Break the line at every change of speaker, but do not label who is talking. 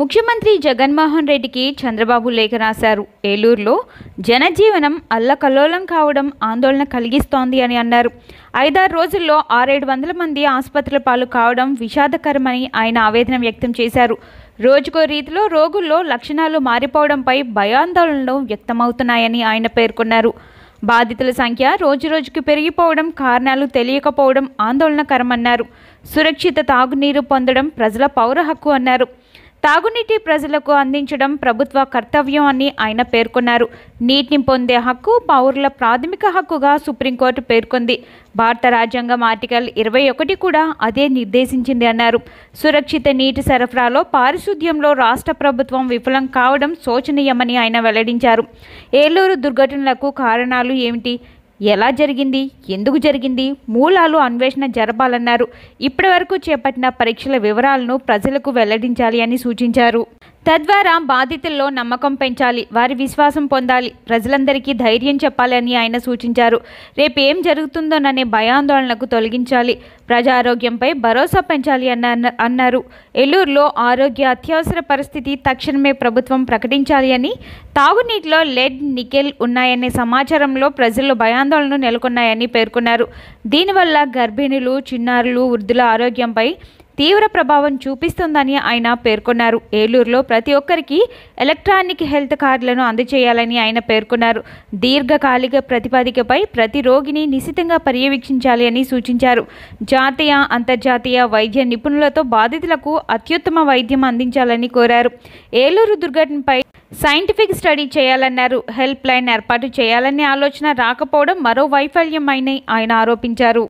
ముఖ్యమంత్రి జగన్మోహన్ రెడ్డికి చంద్రబాబు లేఖ రాశారు ఏలూరులో జనజీవనం అల్లకల్లోలం కావడం ఆందోళన కలిగిస్తోంది అని అన్నారు ఐదారు రోజుల్లో ఆరేడు వందల మంది ఆసుపత్రుల పాలు కావడం విషాదకరమని ఆయన ఆవేదన వ్యక్తం చేశారు రోజుకో రీతిలో రోగుల్లో లక్షణాలు మారిపోవడంపై భయాందోళనలు వ్యక్తమవుతున్నాయని ఆయన పేర్కొన్నారు బాధితుల సంఖ్య రోజురోజుకు పెరిగిపోవడం కారణాలు తెలియకపోవడం ఆందోళనకరమన్నారు సురక్షిత తాగునీరు పొందడం ప్రజల పౌర హక్కు అన్నారు తాగునీటి ప్రజలకు అందించడం ప్రభుత్వ కర్తవ్యం అని ఆయన పేర్కొన్నారు నీటిని పొందే హక్కు పౌరుల ప్రాథమిక హక్కుగా సుప్రీంకోర్టు పేర్కొంది భారత రాజ్యాంగం ఆర్టికల్ ఇరవై ఒకటి కూడా అదే నిర్దేశించింది అన్నారు సురక్షిత నీటి సరఫరాలో పారిశుద్ధ్యంలో రాష్ట్ర ప్రభుత్వం విఫలం కావడం శోచనీయమని ఆయన వెల్లడించారు ఏలూరు దుర్ఘటనలకు కారణాలు ఏమిటి ఎలా జరిగింది ఎందుకు జరిగింది మూలాలు అన్వేషణ జరపాలన్నారు ఇప్పటి వరకు చేపట్టిన పరీక్షల వివరాలను ప్రజలకు వెల్లడించాలి అని సూచించారు తద్వారా బాధితుల్లో నమ్మకం పెంచాలి వారి విశ్వాసం పొందాలి ప్రజలందరికీ ధైర్యం చెప్పాలని ఆయన సూచించారు రేపు ఏం జరుగుతుందోననే భయాందోళనకు తొలగించాలి ప్రజారోగ్యంపై భరోసా పెంచాలి అన్న అన్నారు ఏలూరులో ఆరోగ్య అత్యవసర పరిస్థితి తక్షణమే ప్రభుత్వం ప్రకటించాలి అని తాగునీటిలో లెడ్ నికెల్ ఉన్నాయనే సమాచారంలో ప్రజల్లో భయాందోళనలు నెలకొన్నాయని పేర్కొన్నారు దీనివల్ల గర్భిణులు చిన్నారులు వృద్ధుల ఆరోగ్యంపై తీవ్ర ప్రభావం చూపిస్తుందని ఆయన పేర్కొన్నారు ఏలూరులో ప్రతి ఒక్కరికి ఎలక్ట్రానిక్ హెల్త్ కార్డులను అందజేయాలని ఆయన పేర్కొన్నారు దీర్ఘకాలిక ప్రతిపాదికపై ప్రతి రోగిని నిశితంగా పర్యవేక్షించాలి అని సూచించారు జాతీయ అంతర్జాతీయ వైద్య నిపుణులతో బాధితులకు అత్యుత్తమ వైద్యం అందించాలని కోరారు ఏలూరు దుర్ఘటనపై సైంటిఫిక్ స్టడీ చేయాలన్నారు హెల్ప్ లైన్ ఏర్పాటు చేయాలనే ఆలోచన రాకపోవడం మరో వైఫల్యం ఆయన ఆరోపించారు